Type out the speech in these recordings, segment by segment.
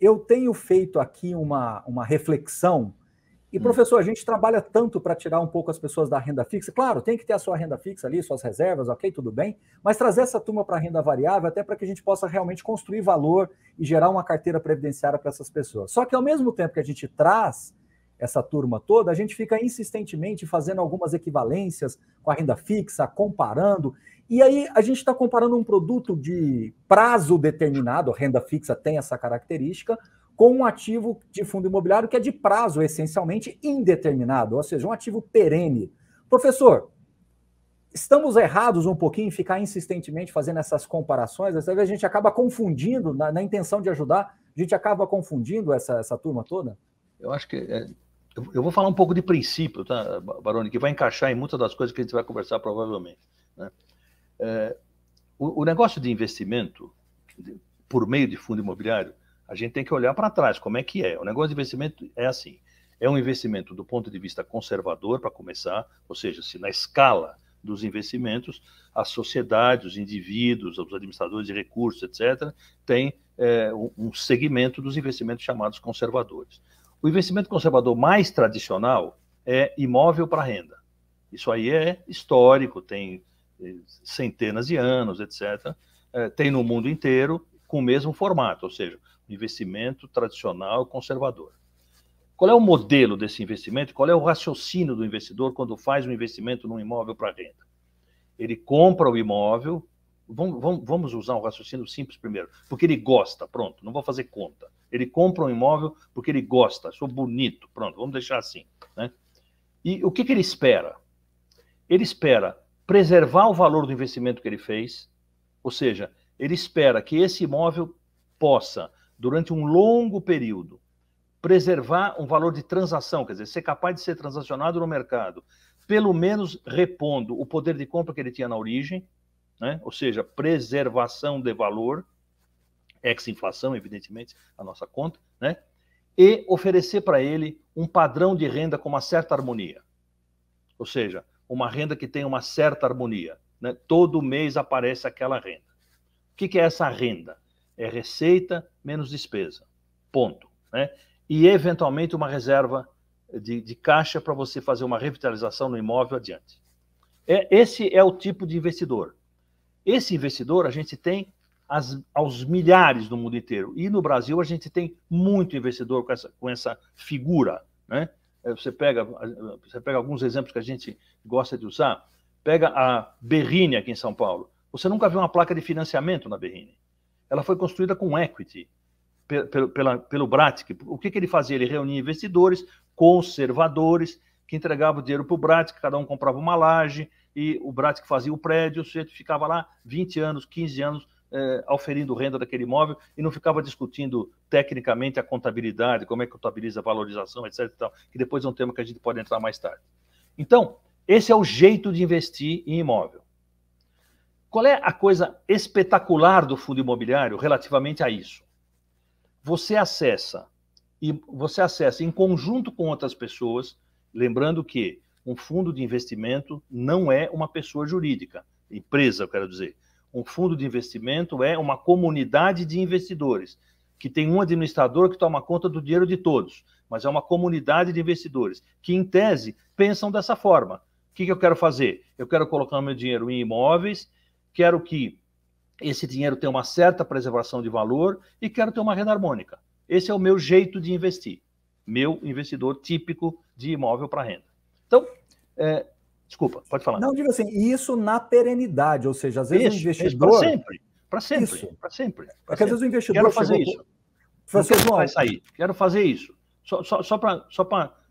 eu tenho feito aqui uma, uma reflexão. E, hum. professor, a gente trabalha tanto para tirar um pouco as pessoas da renda fixa. Claro, tem que ter a sua renda fixa ali, suas reservas, ok, tudo bem. Mas trazer essa turma para a renda variável, até para que a gente possa realmente construir valor e gerar uma carteira previdenciária para essas pessoas. Só que, ao mesmo tempo que a gente traz essa turma toda, a gente fica insistentemente fazendo algumas equivalências com a renda fixa, comparando. E aí a gente está comparando um produto de prazo determinado, renda fixa tem essa característica, com um ativo de fundo imobiliário que é de prazo essencialmente indeterminado, ou seja, um ativo perene. Professor, estamos errados um pouquinho em ficar insistentemente fazendo essas comparações? Às vezes a gente acaba confundindo, na, na intenção de ajudar, a gente acaba confundindo essa, essa turma toda? Eu acho que. É, eu, eu vou falar um pouco de princípio, tá, Baroni, que vai encaixar em muitas das coisas que a gente vai conversar provavelmente. Né? É, o, o, negócio de investimento por meio de fundo imobiliário, a gente tem que olhar para trás, como é que é. O negócio de investimento é assim: é um investimento do ponto de vista conservador, para começar, ou seja, se na escala dos investimentos, a sociedade, os indivíduos, os administradores de recursos, etc., tem é, um segmento dos investimentos chamados conservadores. O investimento conservador mais tradicional é imóvel para renda. Isso aí é histórico, tem centenas de anos, etc., eh, tem no mundo inteiro com o mesmo formato, ou seja, investimento tradicional conservador. Qual é o modelo desse investimento? Qual é o raciocínio do investidor quando faz um investimento num imóvel para renda? Ele compra o imóvel, vamos, usar um raciocínio simples primeiro, porque ele gosta, pronto, não vou fazer conta. Ele compra um imóvel porque ele gosta, sou bonito, pronto, vamos deixar assim. Né? E o que, que ele espera? Ele espera preservar o valor do investimento que ele fez, ou seja, ele espera que esse imóvel possa, durante um longo período, preservar um valor de transação, quer dizer, ser capaz de ser transacionado no mercado, pelo menos repondo o poder de compra que ele tinha na origem, né? ou seja, preservação de valor, ex-inflação, evidentemente, a nossa conta, né? e oferecer para ele um padrão de renda com uma certa harmonia. Ou seja, uma renda que tem uma certa harmonia. Né? Todo mês aparece aquela renda. O que, que é essa renda? É receita menos despesa. Ponto. Né? E, eventualmente, uma reserva de, de caixa para você fazer uma revitalização no imóvel adiante. É, esse é o tipo de investidor. Esse investidor a gente tem as, aos milhares no mundo inteiro. E no Brasil a gente tem muito investidor com essa, com essa figura. Né? É, você pega, você pega alguns exemplos que a gente gosta de usar, pega a Berrine aqui em São Paulo. Você nunca viu uma placa de financiamento na Berrine. Ela foi construída com equity, pelo, pela, pelo Bratic. O que, que ele fazia? Ele reunia investidores, conservadores, que entregavam dinheiro para o Bratic, cada um comprava uma laje, e o Bratic fazia o prédio, o sujeito ficava lá 20 anos, 15 anos, é, eh, oferindo renda daquele imóvel e não ficava discutindo tecnicamente a contabilidade, como é que contabiliza a valorização, etc. Tal, que depois é um tema que a gente pode entrar mais tarde. Então, esse é o jeito de investir em imóvel. Qual é a coisa espetacular do fundo imobiliário relativamente a isso? Você acessa e você acessa em conjunto com outras pessoas, lembrando que um fundo de investimento não é uma pessoa jurídica, empresa, eu quero dizer. Um fundo de investimento é uma comunidade de investidores, que tem um administrador que toma conta do dinheiro de todos, mas é uma comunidade de investidores que, em tese, pensam dessa forma. O que, que eu quero fazer? Eu quero colocar meu dinheiro em imóveis, quero que esse dinheiro tenha uma certa preservação de valor e quero ter uma renda harmônica. Esse é o meu jeito de investir, meu investidor típico de imóvel para renda. Então, é, Desculpa, pode falar. Não, digo assim, isso na perenidade, ou seja, às vezes isso, o investidor. Para sempre, para sempre, para sempre. É, porque sempre. às vezes o investidor. Quero fazer chegou... isso. Professor João. Vai sair. Quero fazer isso. Só, só, só para só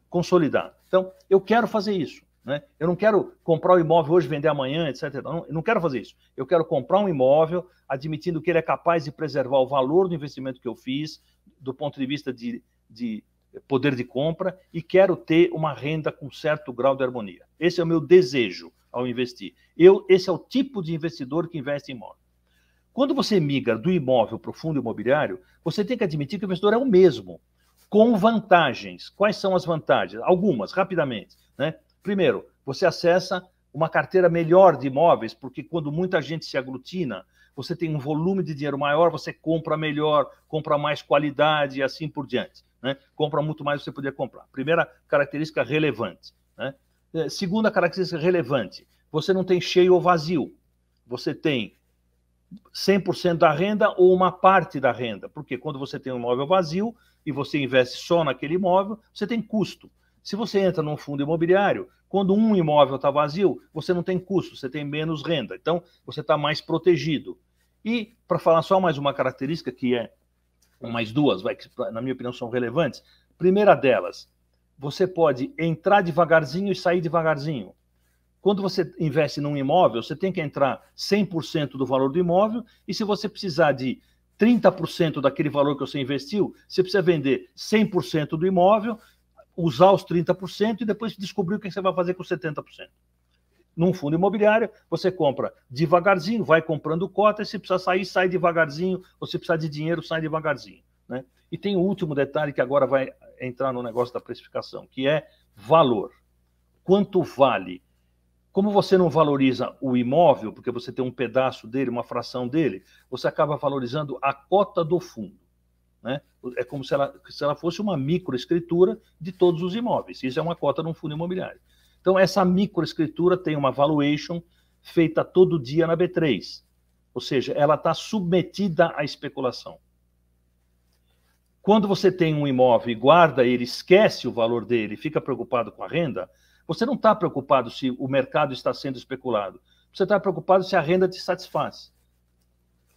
consolidar. Então, eu quero fazer isso. Né? Eu não quero comprar o um imóvel hoje, vender amanhã, etc. Não, não quero fazer isso. Eu quero comprar um imóvel, admitindo que ele é capaz de preservar o valor do investimento que eu fiz, do ponto de vista de, de poder de compra e quero ter uma renda com certo grau de harmonia. Esse é o meu desejo ao investir. Eu, esse é o tipo de investidor que investe em imóvel. Quando você migra do imóvel para o fundo imobiliário, você tem que admitir que o investidor é o mesmo, com vantagens. Quais são as vantagens? Algumas, rapidamente. Né? Primeiro, você acessa uma carteira melhor de imóveis, porque quando muita gente se aglutina, você tem um volume de dinheiro maior, você compra melhor, compra mais qualidade e assim por diante. Né? Compra muito mais do que você podia comprar. Primeira característica relevante. Né? É, segunda característica relevante: você não tem cheio ou vazio. Você tem 100% da renda ou uma parte da renda. Porque quando você tem um imóvel vazio e você investe só naquele imóvel, você tem custo. Se você entra num fundo imobiliário, quando um imóvel está vazio, você não tem custo, você tem menos renda. Então, você está mais protegido. E, para falar só mais uma característica que é mais duas, vai, que na minha opinião são relevantes. Primeira delas, você pode entrar devagarzinho e sair devagarzinho. Quando você investe num imóvel, você tem que entrar 100% do valor do imóvel e se você precisar de 30% daquele valor que você investiu, você precisa vender 100% do imóvel, usar os 30% e depois descobrir o que você vai fazer com 70% num fundo imobiliário, você compra devagarzinho, vai comprando cota, e se precisar sair, sai devagarzinho, ou se precisar de dinheiro, sai devagarzinho. Né? E tem o um último detalhe que agora vai entrar no negócio da precificação, que é valor. Quanto vale? Como você não valoriza o imóvel, porque você tem um pedaço dele, uma fração dele, você acaba valorizando a cota do fundo. Né? É como se ela, se ela fosse uma microescritura de todos os imóveis. Isso é uma cota num fundo imobiliário. Então, essa microescritura tem uma valuation feita todo dia na B3, ou seja, ela está submetida à especulação. Quando você tem um imóvel e guarda ele, esquece o valor dele, fica preocupado com a renda, você não está preocupado se o mercado está sendo especulado. Você está preocupado se a renda te satisfaz.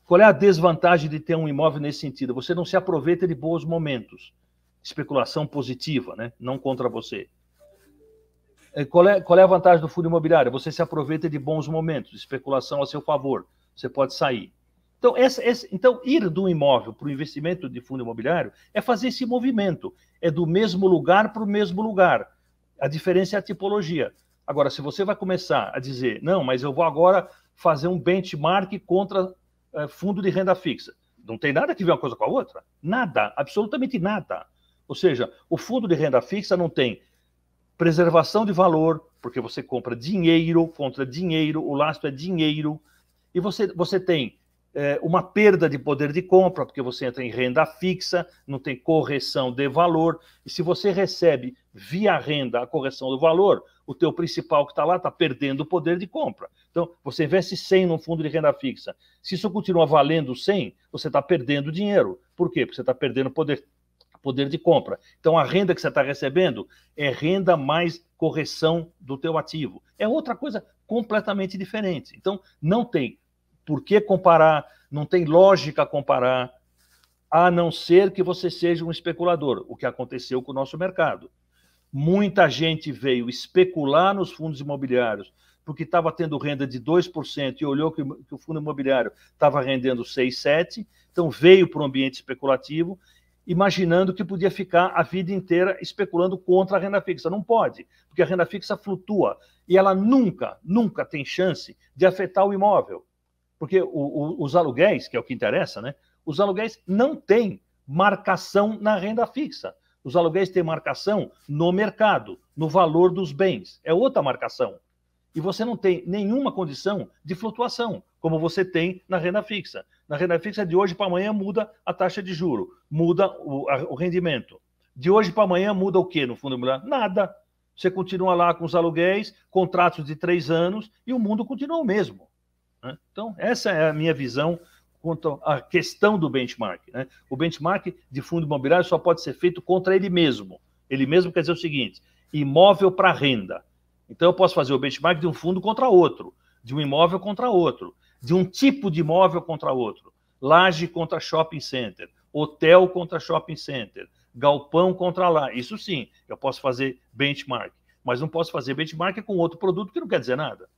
Qual é a desvantagem de ter um imóvel nesse sentido? Você não se aproveita de bons momentos. Especulação positiva, né? não contra você. É, qual é, qual é a vantagem do fundo imobiliário? Você se aproveita de bons momentos, especulação a seu favor, você pode sair. Então, essa, essa, então ir do imóvel para o investimento de fundo imobiliário é fazer esse movimento, é do mesmo lugar para o mesmo lugar. A diferença é a tipologia. Agora, se você vai começar a dizer, não, mas eu vou agora fazer um benchmark contra eh, fundo de renda fixa. Não tem nada que ver uma coisa com a outra. Nada, absolutamente nada. Ou seja, o fundo de renda fixa não tem preservação de valor, porque você compra dinheiro contra dinheiro, o lastro é dinheiro, e você, você tem é, uma perda de poder de compra, porque você entra em renda fixa, não tem correção de valor, e se você recebe via renda a correção do valor, o teu principal que está lá está perdendo o poder de compra. Então, você investe 100 num fundo de renda fixa. Se isso continua valendo 100, você está perdendo dinheiro. Por quê? Porque você está perdendo poder poder de compra. Então, a renda que você está recebendo é renda mais correção do teu ativo. É outra coisa completamente diferente. Então, não tem por que comparar, não tem lógica comparar, a não ser que você seja um especulador, o que aconteceu com o nosso mercado. Muita gente veio especular nos fundos imobiliários porque estava tendo renda de 2% e olhou que, o fundo imobiliário estava rendendo 6,7%, então veio para o ambiente especulativo imaginando que podia ficar a vida inteira especulando contra a renda fixa. Não pode, porque a renda fixa flutua e ela nunca, nunca tem chance de afetar o imóvel. Porque o, o, os aluguéis, que é o que interessa, né? Os aluguéis não têm marcação na renda fixa. Os aluguéis têm marcação no mercado, no valor dos bens. É outra marcação e você não tem nenhuma condição de flutuação, como você tem na renda fixa. Na renda fixa, de hoje para amanhã, muda a taxa de juro, muda o, a, o rendimento. De hoje para amanhã, muda o que no fundo imobiliário? Nada. Você continua lá com os aluguéis, contratos de três anos, e o mundo continua o mesmo. Né? Então, essa é a minha visão quanto à questão do benchmark. Né? O benchmark de fundo imobiliário só pode ser feito contra ele mesmo. Ele mesmo quer dizer o seguinte: imóvel para renda então eu posso fazer o benchmark de um fundo contra outro, de um imóvel contra outro, de um tipo de imóvel contra outro, laje contra shopping center, hotel contra shopping center, galpão contra lá. Isso sim, eu posso fazer benchmark, mas não posso fazer benchmark com outro produto que não quer dizer nada.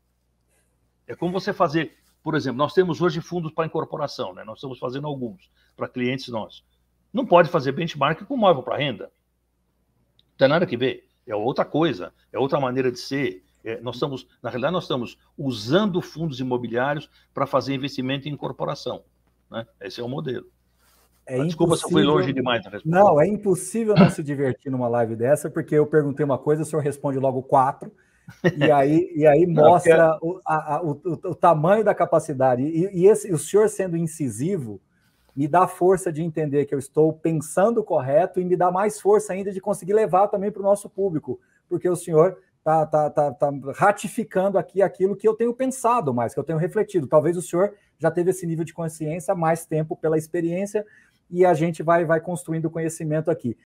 É como você fazer, por exemplo, nós temos hoje fundos para incorporação, né? Nós estamos fazendo alguns para clientes nossos. Não pode fazer benchmark com móvel para renda. Não tem nada que ver é outra coisa, é outra maneira de ser. É, nós estamos, na realidade, nós estamos usando fundos imobiliários para fazer investimento em incorporação. Né? Esse é o modelo. É ah, Desculpa se eu fui longe demais na resposta. Não, é impossível não se divertir numa live dessa, porque eu perguntei uma coisa, o senhor responde logo quatro, e aí, e aí mostra o, a, a, o, o, tamanho da capacidade. E, e esse, o senhor sendo incisivo, me dá força de entender que eu estou pensando correto e me dá mais força ainda de conseguir levar também para o nosso público, porque o senhor está tá, tá, tá ratificando aqui aquilo que eu tenho pensado mais, que eu tenho refletido. Talvez o senhor já teve esse nível de consciência há mais tempo pela experiência e a gente vai, vai construindo conhecimento aqui.